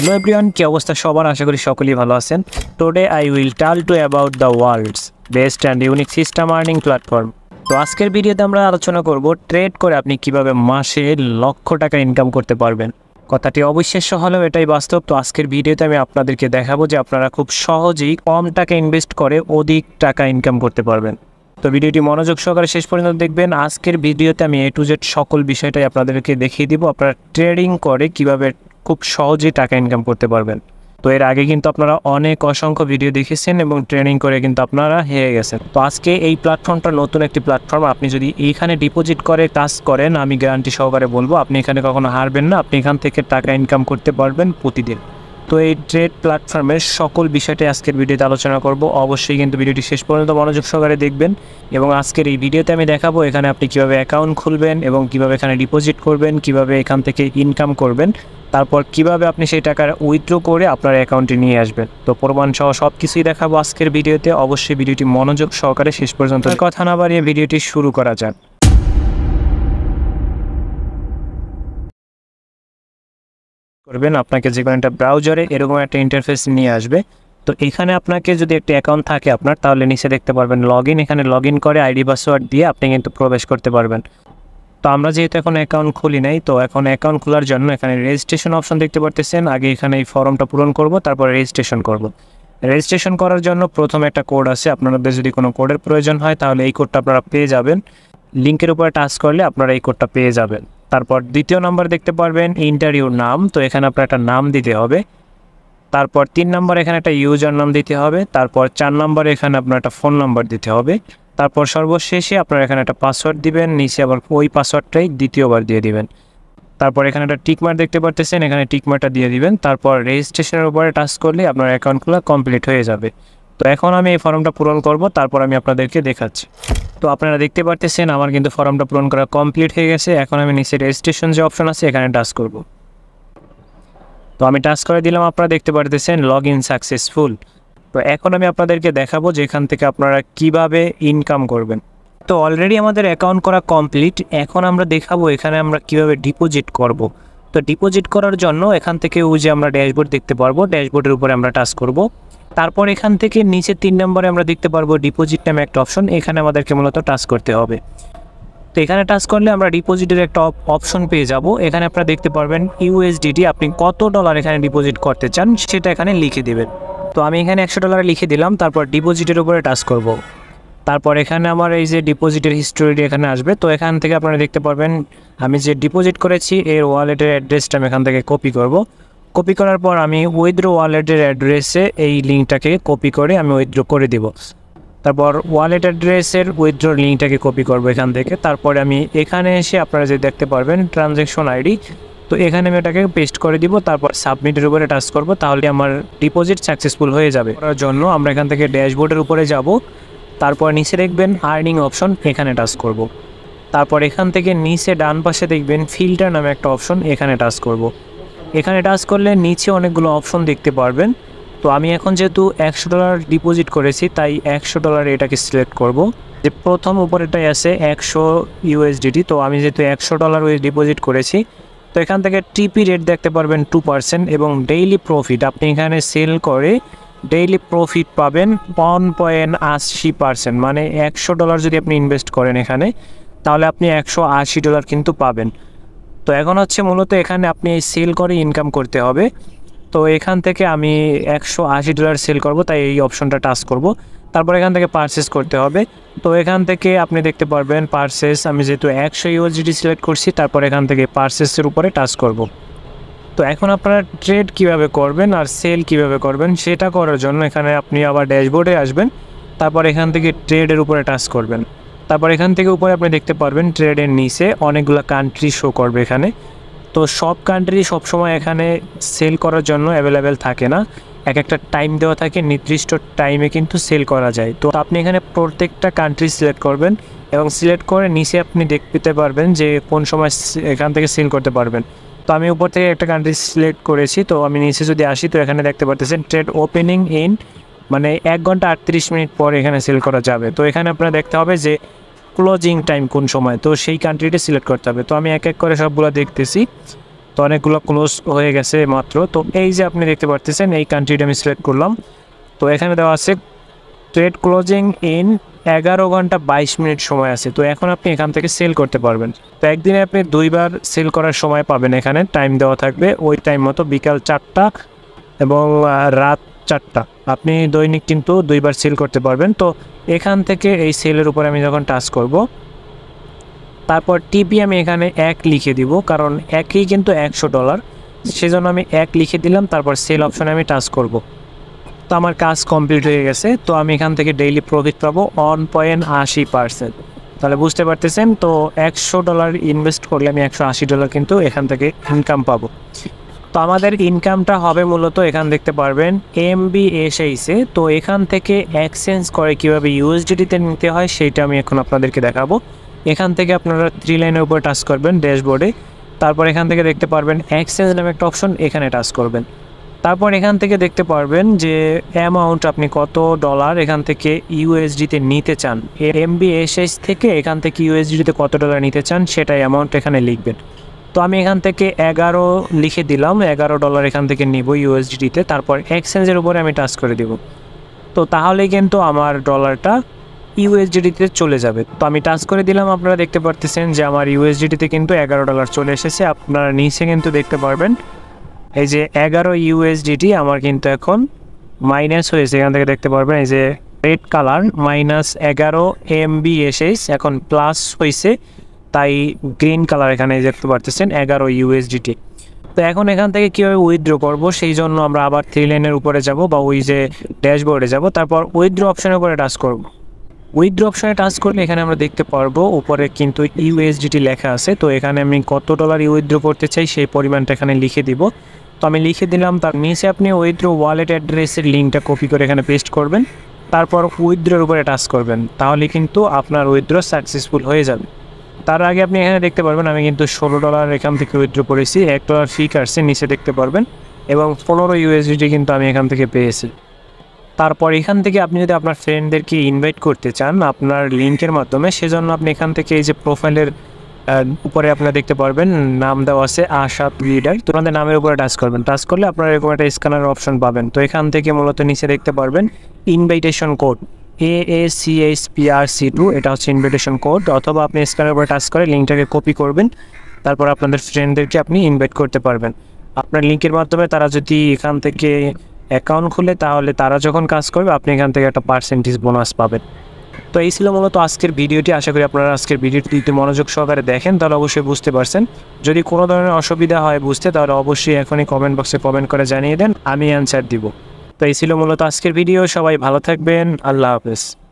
Hello everyone কী অবস্থা সবার আশা করি সকলেই ভালো আছেন today I will talk to about the world's best and unique system earning platform তো আজকের ভিডিওতে আমরা আলোচনা করব ট্রেড করে আপনি কিভাবে মাসে লক্ষ টাকা ইনকাম করতে পারবেন কথাটি অবিশ্বাস্য হলেও এটাই বাস্তব তো আজকের ভিডিওতে আমি আপনাদেরকে দেখাবো যে আপনারা খুব সহজেই কম টাকা ইনভেস্ট করে অধিক টাকা ইনকাম করতে পারবেন তো ভিডিওটি মনোযোগ সহকারে শেষ পর্যন্ত দেখবেন আজকের ভিডিওতে আমি এ টু জেড সকল বিষয়টাই আপনাদেরকে দেখিয়ে দিব আপনারা ট্রেডিং করে কিভাবে খুব সহজেই টাকা ইনকাম করতে পারবেন তো এর আগে কিন্তু আপনারা অনেক অসংখ্য ভিডিও দেখেছেন এবং ট্রেনিং করে কিন্তু আপনারা হেরে গেছেন তো আজকে এই প্ল্যাটফর্মটা নতুন একটি প্ল্যাটফর্ম আপনি যদি এইখানে ডিপোজিট করে কাজ করেন আমি গ্যারান্টি সহকারে বলবো আপনি এখানে কখনো হারবেন না আপনি এখান থেকে টাকা ইনকাম করতে পারবেন প্রতিদিন তো এই ট্রেড প্ল্যাটফর্মের সকল বিষয়টি আজকের ভিডিওতে আলোচনা করব অবশ্যই কিন্তু ভিডিওটি শেষ পর্যন্ত মনোযোগ সহকারে দেখবেন এবং আজকের এই ভিডিওতে আমি দেখাবো এখানে আপনি কিভাবে অ্যাকাউন্ট খুলবেন এবং কিভাবে এখানে ডিপোজিট করবেন কিভাবে এখান থেকে ইনকাম করবেন তারপর কিভাবে আপনি সেই টাকা উইথড্র করে আপনার অ্যাকাউন্টে নিয়ে আসবেন তো প্রমাণ সহ সব কিছুই দেখাবো আজকের ভিডিওতে অবশ্যই ভিডিওটি মনোযোগ সহকারে শেষ পর্যন্ত কথা না বাড়িয়ে ভিডিওটি শুরু করা যায় করবেন আপনাকে যে কোনো একটা ব্রাউজারে এরকম একটা ইন্টারফেস নিয়ে আসবে তো এখানে আপনাকে যদি একটি অ্যাকাউন্ট থাকে আপনার তাহলে নিচে দেখতে পারবেন লগ এখানে লগ করে আইডি পাসওয়ার্ড দিয়ে আপনি কিন্তু প্রবেশ করতে পারবেন তো আমরা যেহেতু এখন অ্যাকাউন্ট খুলি নাই তো এখন অ্যাকাউন্ট খোলার জন্য এখানে রেজিস্ট্রেশন অপশন দেখতে পারতেছেন আগে এখানে এই ফর্মটা পূরণ করব তারপর রেজিস্ট্রেশন করব। রেজিস্ট্রেশন করার জন্য প্রথমে একটা কোড আছে আপনাদের যদি কোনো কোডের প্রয়োজন হয় তাহলে এই কোডটা আপনারা পেয়ে যাবেন লিঙ্কের উপরে টাচ করলে আপনারা এই কোডটা পেয়ে যাবেন তারপর দ্বিতীয় নাম্বার দেখতে পারবেন ইন্টারভিউ নাম তো এখানে আপনার একটা নাম দিতে হবে তারপর তিন নম্বর এখানে একটা ইউজার নাম দিতে হবে তারপর চার নম্বর এখানে আপনার একটা ফোন নাম্বার দিতে হবে তারপর সর্বশেষে আপনার এখানে একটা পাসওয়ার্ড দিবেন নিচে আবার ওই পাসওয়ার্ডটাই দ্বিতীয়বার দিয়ে দিবেন তারপর এখানে একটা টিকমার দেখতে পারতেছেন এখানে টিকমারটা দিয়ে দিবেন তারপর রেজিস্ট্রেশনের উপরে টাচ করলে আপনার অ্যাকাউন্টগুলো কমপ্লিট হয়ে যাবে তো এখন আমি এই ফর্মটা পূরণ করব তারপর আমি আপনাদেরকে দেখাচ্ছি তো আপনারা দেখতে পারতেছেন আমার কিন্তু ফর্মটা পূরণ করা কমপ্লিট হয়ে গেছে এখন আমি নিচে রেজিস্ট্রেশন যে অপশন আছে এখানে টাচ করব তো আমি টাচ করে দিলাম আপনারা দেখতে পারতেছেন লগ ইন সাকসেসফুল তো এখন আমি আপনাদেরকে দেখাবো যেখান থেকে আপনারা কিভাবে ইনকাম করবেন তো অলরেডি আমাদের অ্যাকাউন্ট করা কমপ্লিট এখন আমরা দেখাবো এখানে আমরা কিভাবে ডিপোজিট করব। তো ডিপোজিট করার জন্য এখান থেকে ওই যে আমরা ড্যাশবোর্ড দেখতে পারবো ড্যাশবোর্ডের উপরে আমরা টাচ করব তারপর এখান থেকে নিচে তিন নম্বরে আমরা দেখতে পারবো ডিপোজিট নামে একটা অপশন এখানে আমাদেরকে মূলত টাচ করতে হবে তো এখানে টাচ করলে আমরা ডিপোজিটের একটা অপশন পেয়ে যাব এখানে আপনারা দেখতে পারবেন ইউএসডিটি আপনি কত ডলার এখানে ডিপোজিট করতে চান সেটা এখানে লিখে দেবেন তো আমি এখানে একশো ডলার লিখে দিলাম তারপর ডিপোজিটের উপরে টাচ করব তারপর এখানে আমার এই যে ডিপোজিটের হিস্টোরিটি এখানে আসবে তো এখান থেকে আপনারা দেখতে পারবেন আমি যে ডিপোজিট করেছি এর ওয়ালেটের অ্যাড্রেসটা আমি এখান থেকে কপি করব কপি করার পর আমি উইথড্রো ওয়ালেটের অ্যাড্রেসে এই লিঙ্কটাকে কপি করে আমি উইথড্র করে দেব তারপর ওয়ালেট অ্যাড্রেসের উইথড্র লিঙ্কটাকে কপি করব এখান থেকে তারপরে আমি এখানে এসে আপনারা যে দেখতে পারবেন ট্রানজ্যাকশন আইডি তো এখানে আমি এটাকে পেস্ট করে দিব তারপর সাবমিটের উপরে টাচ করব তাহলে আমার ডিপোজিট সাকসেসফুল হয়ে যাবে করার জন্য আমরা এখান থেকে ড্যাশবোর্ডের উপরে যাব তারপর নিচে দেখবেন আর্নিং অপশন এখানে টাচ করব। তারপর এখান থেকে নিচে ডান পাশে দেখবেন ফিল্টার নামে একটা অপশন এখানে টাচ করব। এখানে টাচ করলে নিচে অনেকগুলো অপশন দেখতে পারবেন তো আমি এখন যেহেতু একশো ডলার ডিপোজিট করেছি তাই একশো ডলার এটাকে সিলেক্ট করব। যে প্রথম উপরেটাই আছে একশো ইউএসডিটি তো আমি যেহেতু একশো ডলার ডিপোজিট করেছি তো এখান থেকে টিপি রেট দেখতে পারবেন টু পার্সেন্ট এবং ডেইলি প্রফিট আপনি এখানে সেল করে ডেইলি প্রফিট পাবেন ওয়ান পয়েন্ট আশি পার্সেন্ট মানে একশো ডলার যদি আপনি ইনভেস্ট করেন এখানে তাহলে আপনি একশো আশি ডলার কিন্তু পাবেন তো এখন হচ্ছে মূলত এখানে আপনি সেল করে ইনকাম করতে হবে তো এখান থেকে আমি একশো আশি ডলার সেল করব তাই এই অপশনটা টাচ করব তারপর এখান থেকে পারচেস করতে হবে তো এখান থেকে আপনি দেখতে পারবেন পারচেস আমি যেহেতু একশো ইউএসডি সিলেক্ট করছি তারপর এখান থেকে পারচেসের উপরে টাচ করব তো এখন আপনারা ট্রেড কিভাবে করবেন আর সেল কিভাবে করবেন সেটা করার জন্য এখানে আপনি আবার ড্যাশবোর্ডে আসবেন তারপর এখান থেকে ট্রেডের উপরে টাচ করবেন তারপর এখান থেকে উপরে আপনি দেখতে পারবেন ট্রেডের নিচে অনেকগুলো কান্ট্রি শো করবে এখানে তো সব কান্ট্রি সবসময় এখানে সেল করার জন্য অ্যাভেলেবেল থাকে না এক একটা টাইম দেওয়া থাকে নির্দিষ্ট টাইমে কিন্তু সেল করা যায় তো আপনি এখানে প্রত্যেকটা কান্ট্রি সিলেক্ট করবেন এবং সিলেক্ট করে নিচে আপনি দেখতে পারবেন যে কোন সময় এখান থেকে সেল করতে পারবেন তো আমি উপর থেকে একটা কান্ট্রি সিলেক্ট করেছি তো আমি নিচে যদি আসি তো এখানে দেখতে পারতেছেন ট্রেড ওপেনিং ইন মানে এক ঘন্টা আটত্রিশ মিনিট পর এখানে সেল করা যাবে তো এখানে আপনার দেখতে হবে যে ক্লোজিং টাইম কোন সময় তো সেই কান্ট্রিটা সিলেক্ট করতে হবে তো আমি এক এক করে সবগুলো দেখতেছি তো অনেকগুলো ক্লোজ হয়ে গেছে মাত্র তো এই যে আপনি দেখতে পারতেছেন এই কান্ট্রিটা আমি সিলেক্ট করলাম তো এখানে দেওয়া আছে ট্রেড ক্লোজিং ইন এগারো ঘন্টা বাইশ মিনিট সময় আছে তো এখন আপনি এখান থেকে সেল করতে পারবেন তো একদিনে আপনি দুইবার সেল করার সময় পাবেন এখানে টাইম দেওয়া থাকবে ওই টাইম মতো বিকাল চারটা এবং রাত চারটা আপনি দৈনিক কিন্তু দুইবার সেল করতে পারবেন তো এখান থেকে এই সেলের উপরে আমি যখন টাচ করব তারপর টিপি আমি এখানে এক লিখে দিব কারণ একই কিন্তু একশো ডলার সেজন্য আমি এক লিখে দিলাম তারপর সেল অপশনে আমি টাচ করব তো আমার কাজ কমপ্লিট হয়ে গেছে তো আমি এখান থেকে ডেইলি প্রফিট পাবো ওয়ান পয়েন্ট আশি পার্সেন্ট তাহলে বুঝতে পারতেছেন তো একশো ডলার ইনভেস্ট করলে আমি একশো আশি ডলার কিন্তু এখান থেকে ইনকাম পাবো তো আমাদের ইনকামটা হবে মূলত এখান দেখতে পারবেন এম বি এসএইসে তো এখান থেকে এক্সচেঞ্জ করে কীভাবে ইউএসডিটিতে নিতে হয় সেইটা আমি এখন আপনাদেরকে দেখাবো এখান থেকে আপনারা থ্রি লাইনের উপর টাচ করবেন ড্যাশবোর্ডে তারপর এখান থেকে দেখতে পারবেন এক্সচেঞ্জ নামে একটা অপশন এখানে টাচ করবেন তারপর এখান থেকে দেখতে পারবেন যে অ্যামাউন্ট আপনি কত ডলার এখান থেকে ইউএসডিতে নিতে চান এমবি এমবিএসএস থেকে এখান থেকে ইউএসডিতে কত ডলার নিতে চান সেটাই অ্যামাউন্ট এখানে লিখবেন তো আমি এখান থেকে এগারো লিখে দিলাম এগারো ডলার এখান থেকে নিব ইউএসডিতে তারপর এক্সচেঞ্জের উপরে আমি টাচ করে দেব তো তাহলে কিন্তু আমার ডলারটা ইউএসডিটিতে চলে যাবে তো আমি টাচ করে দিলাম আপনারা দেখতে পারতেছেন যে আমার ইউএসডিটিতে কিন্তু এগারো ডলার চলে এসেছে আপনারা নিচে কিন্তু দেখতে পারবেন এই যে এগারো ইউএসডিটি আমার কিন্তু এখন মাইনাস হয়েছে এখান থেকে দেখতে পারবেন এই যে রেড কালার মাইনাস এগারো এমবি এসেস এখন প্লাস হয়েছে তাই গ্রিন কালার এখানে দেখতে পারতেছেন এগারো ইউএসডিটি তো এখন এখান থেকে কীভাবে উইথড্র করব সেই জন্য আমরা আবার থ্রি লেনের উপরে যাব বা ওই যে ড্যাশবোর্ডে যাব তারপর উইথড্র অপশনের উপরে টাচ করবো উইথড্র অপশনে টাচ করলে এখানে আমরা দেখতে পারবো উপরে কিন্তু ইউএসডিটি লেখা আছে তো এখানে আমি কত ডলার উইথড্র করতে চাই সেই পরিমাণটা এখানে লিখে দিব তো আমি লিখে দিলাম তার নিচে আপনি উইথড্র ওয়ালেট অ্যাড্রেসের লিঙ্কটা কপি করে এখানে পেস্ট করবেন তারপর উইথড্রোর উপরে টাচ করবেন তাহলে কিন্তু আপনার উইথড্র সাকসেসফুল হয়ে যাবে তার আগে আপনি এখানে দেখতে পারবেন আমি কিন্তু ষোলো ডলার এখান থেকে উইথড্র করেছি এক ডলার ফি কাটছে নিচে দেখতে পারবেন এবং পনেরো ইউএসডিটি কিন্তু আমি এখান থেকে পেয়েছি তারপর এখান থেকে আপনি যদি আপনার ফ্রেন্ডদেরকে ইনভাইট করতে চান আপনার লিঙ্কের মাধ্যমে সেজন্য আপনি এখান থেকে এই যে প্রোফাইলের উপরে আপনারা দেখতে পারবেন নাম দেওয়া আছে আশা লিডার আপনাদের নামের উপরে টাচ করবেন টাচ করলে আপনারা এরকম একটা স্ক্যানার অপশন পাবেন তো এখান থেকে মূলত নিচে দেখতে পারবেন invitation code A A C S P R C two এটা হচ্ছে ইনভাইটেশন কোড অথবা আপনি স্ক্যানার উপরে টাচ করে লিঙ্কটাকে কপি করবেন তারপর আপনাদের ফ্রেন্ডদেরকে আপনি ইনভাইট করতে পারবেন আপনার লিঙ্কের মাধ্যমে তারা যদি এখান থেকে অ্যাকাউন্ট খুলে তাহলে তারা যখন কাজ করবে আপনি এখান থেকে একটা পার্সেন্টেজ বোনাস পাবেন তো এই ছিল মূলত আজকের ভিডিওটি আশা করি আপনারা আজকের ভিডিওটি যদি মনোযোগ সহকারে দেখেন তাহলে অবশ্যই বুঝতে পারছেন যদি কোনো ধরনের অসুবিধা হয় বুঝতে তাহলে অবশ্যই এখনই কমেন্ট বক্সে কমেন্ট করে জানিয়ে দেন আমি অ্যান্সার দিব তো এই ছিল মূলত আজকের ভিডিও সবাই ভালো থাকবেন আল্লাহ হাফেজ